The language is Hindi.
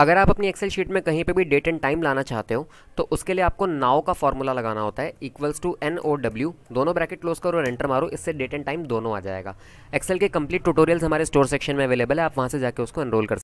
अगर आप अपनी एक्सेल शीट में कहीं पे भी डेट एंड टाइम लाना चाहते हो तो उसके लिए आपको नाव का फॉर्मूला लगाना होता है equals to N O W दोनों ब्रैकेट क्लोज करो और एंटर मारो इससे डेट एंड टाइम दोनों आ जाएगा एक्सेल के कंप्लीट ट्यूटोरियल्स हमारे स्टोर सेक्शन में अवेलेबल है आप वहाँ से जाकर उसको एनरोल कर